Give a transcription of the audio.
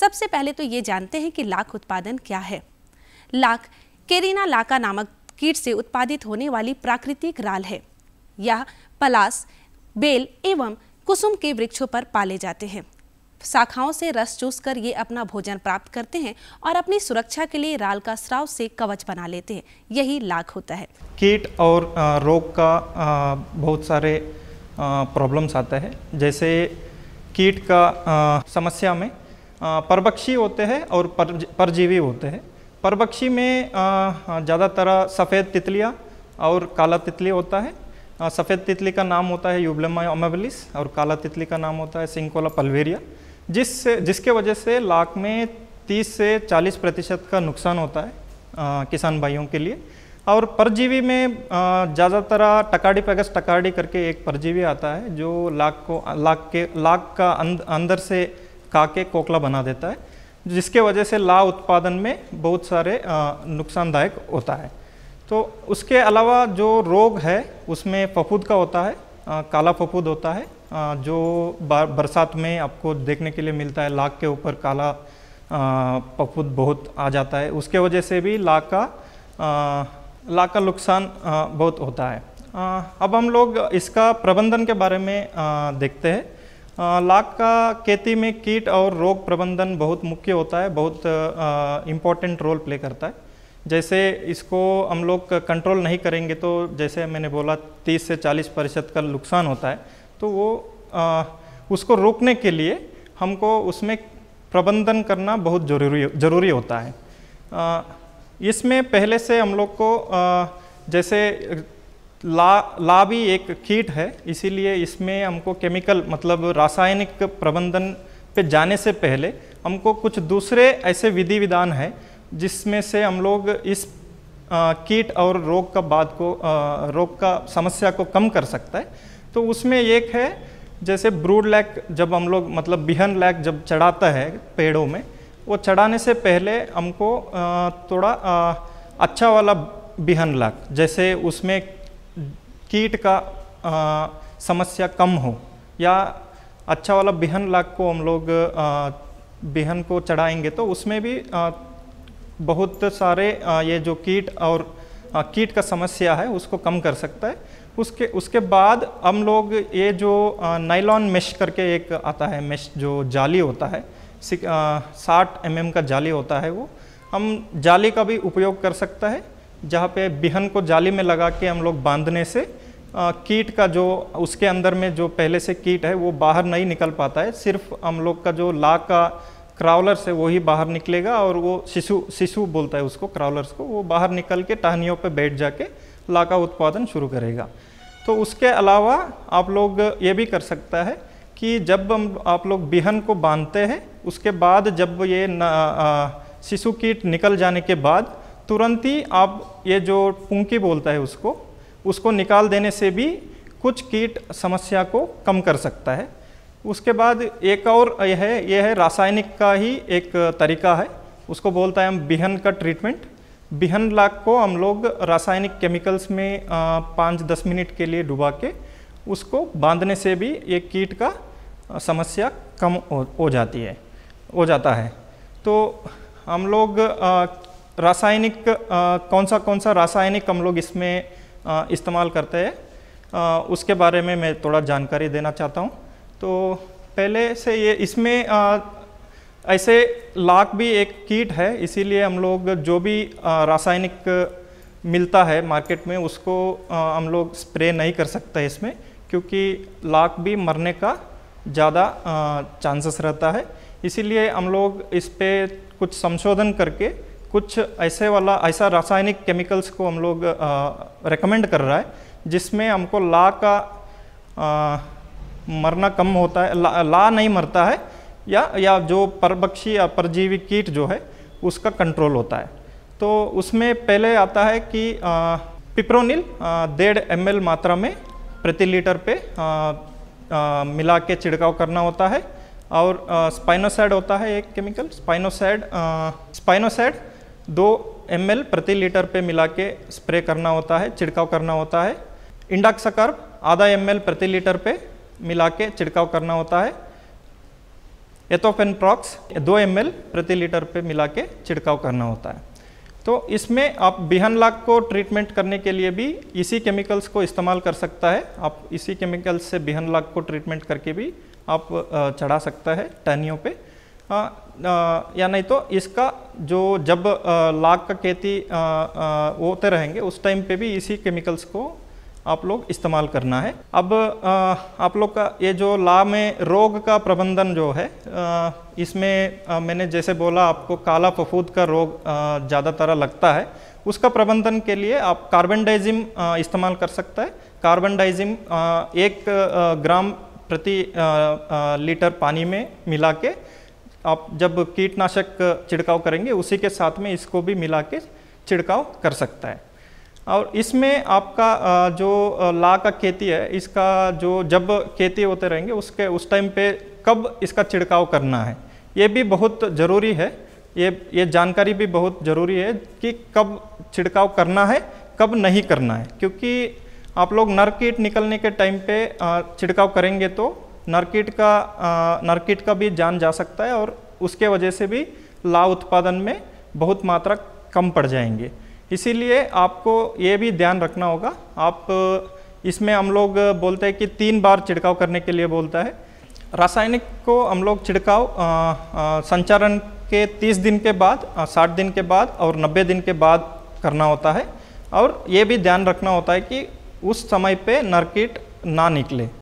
सबसे पहले तो ये जानते हैं कि लाख उत्पादन क्या है लाख केरीना लाका नामक कीट से उत्पादित होने वाली प्राकृतिक राल है यह पलास बेल एवं कुसुम के वृक्षों पर पाले जाते हैं शाखाओं से रस चूसकर ये अपना भोजन प्राप्त करते हैं और अपनी सुरक्षा के लिए राल का स्राव से कवच बना लेते हैं यही लाख होता है कीट और रोग का बहुत सारे प्रॉब्लम्स आता है जैसे कीट का समस्या में परबक्षी होते हैं और पर, परजीवी होते हैं परबक्षी में ज़्यादातर सफ़ेद तितलियाँ और काला तितली होता है सफ़ेद तितली का नाम होता है यूब्लेमा अमेबलिस और काला तितली का नाम होता है सिंकोला पलवेरिया जिस जिसके वजह से लाख में 30 से 40 प्रतिशत का नुकसान होता है आ, किसान भाइयों के लिए और परजीवी में ज़्यादातर टकाडी पैगस टकाडी करके एक परजीवी आता है जो लाख को लाख के लाख का अंदर से काके के कोकला बना देता है जिसके वजह से ला उत्पादन में बहुत सारे नुकसानदायक होता है तो उसके अलावा जो रोग है उसमें फफूद का होता है आ, काला फफूद होता है आ, जो बरसात में आपको देखने के लिए मिलता है लाख के ऊपर काला फफूद बहुत आ जाता है उसके वजह से भी लाख का लाख का नुकसान बहुत होता है आ, अब हम लोग इसका प्रबंधन के बारे में देखते हैं लाख का खेती में कीट और रोग प्रबंधन बहुत मुख्य होता है बहुत इम्पोर्टेंट रोल प्ले करता है जैसे इसको हम लोग कंट्रोल नहीं करेंगे तो जैसे मैंने बोला 30 से 40 प्रतिशत का नुकसान होता है तो वो आ, उसको रोकने के लिए हमको उसमें प्रबंधन करना बहुत जरूरी जरूरी होता है आ, इसमें पहले से हम लोग को आ, जैसे ला ला भी एक कीट है इसीलिए इसमें हमको केमिकल मतलब रासायनिक प्रबंधन पे जाने से पहले हमको कुछ दूसरे ऐसे विधि विधान है जिसमें से हम लोग इस आ, कीट और रोग का बाद को आ, रोग का समस्या को कम कर सकता है तो उसमें एक है जैसे ब्रूड लैक जब हम लोग मतलब बिहन लैक जब चढ़ाता है पेड़ों में वो चढ़ाने से पहले हमको थोड़ा अच्छा वाला बिहन लाख जैसे उसमें कीट का आ, समस्या कम हो या अच्छा वाला बिहन लाग को हम लोग बिहन को चढ़ाएंगे तो उसमें भी आ, बहुत सारे आ, ये जो कीट और आ, कीट का समस्या है उसको कम कर सकता है उसके उसके बाद हम लोग ये जो नाइलॉन मेश करके एक आता है मेश जो जाली होता है साठ एम एम का जाली होता है वो हम जाली का भी उपयोग कर सकता है जहाँ पे बिहन को जाली में लगा के हम लोग बांधने से आ, कीट का जो उसके अंदर में जो पहले से कीट है वो बाहर नहीं निकल पाता है सिर्फ हम लोग का जो ला का क्रावलर से वही बाहर निकलेगा और वो शिशु शिशु बोलता है उसको क्राउलर्स को वो बाहर निकल के टहनियों पे बैठ जाके ला का उत्पादन शुरू करेगा तो उसके अलावा आप लोग ये भी कर सकता है कि जब हम आप लोग बिहन को बांधते हैं उसके बाद जब ये शिशु कीट निकल जाने के बाद तुरंत ही आप ये जो पुंकी बोलता है उसको उसको निकाल देने से भी कुछ कीट समस्या को कम कर सकता है उसके बाद एक और यह है यह है रासायनिक का ही एक तरीका है उसको बोलता है हम बिहन का ट्रीटमेंट बिहन लाख को हम लोग रासायनिक केमिकल्स में पाँच दस मिनट के लिए डुबा के उसको बांधने से भी ये कीट का समस्या कम हो, हो जाती है हो जाता है तो हम लोग रासायनिक कौन सा कौन सा रासायनिक हम लोग इसमें इस्तेमाल करते हैं उसके बारे में मैं थोड़ा जानकारी देना चाहता हूँ तो पहले से ये इसमें आ, ऐसे लाख भी एक कीट है इसीलिए हम लोग जो भी रासायनिक मिलता है मार्केट में उसको आ, हम लोग स्प्रे नहीं कर सकते इसमें क्योंकि लाख भी मरने का ज़्यादा चांसेस रहता है इसीलिए हम लोग इस पर कुछ संशोधन करके कुछ ऐसे वाला ऐसा रासायनिक केमिकल्स को हम लोग रेकमेंड कर रहा है जिसमें हमको ला का आ, मरना कम होता है ला, ला नहीं मरता है या या जो परभक्षी या परजीवी कीट जो है उसका कंट्रोल होता है तो उसमें पहले आता है कि पिप्रोनिल डेढ़ एम मात्रा में प्रति लीटर पे आ, आ, मिला के छिड़काव करना होता है और स्पाइनोसाइड होता है एक केमिकल स्पाइनोसाइड स्पाइनोसाइड दो एम प्रति लीटर पे मिला के स्प्रे करना होता है छिड़काव करना होता है इंडाक्सकर्ब आधा एम प्रति लीटर पे मिला के छिड़काव करना होता है एथोफेनप्रॉक्स दो एम प्रति लीटर पे मिला के छिड़काव करना होता है तो इसमें आप बिहन लाख को ट्रीटमेंट करने के लिए भी इसी केमिकल्स को इस्तेमाल कर सकता है आप इसी केमिकल्स से बिहन लाख को ट्रीटमेंट करके भी आप चढ़ा सकता है टहनियों पर हाँ, या नहीं तो इसका जो जब लाख का खेती होते रहेंगे उस टाइम पे भी इसी केमिकल्स को आप लोग इस्तेमाल करना है अब आप लोग का ये जो ला में रोग का प्रबंधन जो है इसमें मैंने जैसे बोला आपको काला फफूद का रोग ज़्यादातर लगता है उसका प्रबंधन के लिए आप कार्बन डाइजिम इस्तेमाल कर सकता है कार्बन डाइजिम एक ग्राम प्रति लीटर पानी में मिला के आप जब कीटनाशक छिड़काव करेंगे उसी के साथ में इसको भी मिला के छिड़काव कर सकता है और इसमें आपका जो ला का खेती है इसका जो जब खेती होते रहेंगे उसके उस टाइम पे कब इसका छिड़काव करना है ये भी बहुत ज़रूरी है ये ये जानकारी भी बहुत ज़रूरी है कि कब छिड़काव करना है कब नहीं करना है क्योंकि आप लोग नर कीट निकलने के टाइम पे छिड़काव करेंगे तो नरकीट का नरकीट का भी जान जा सकता है और उसके वजह से भी लाव उत्पादन में बहुत मात्रा कम पड़ जाएंगे इसीलिए आपको ये भी ध्यान रखना होगा आप इसमें हम लोग बोलते हैं कि तीन बार छिड़काव करने के लिए बोलता है रासायनिक को हम लोग छिड़काव संचारण के 30 दिन के बाद 60 दिन के बाद और 90 दिन के बाद करना होता है और ये भी ध्यान रखना होता है कि उस समय पे नरकीट ना निकले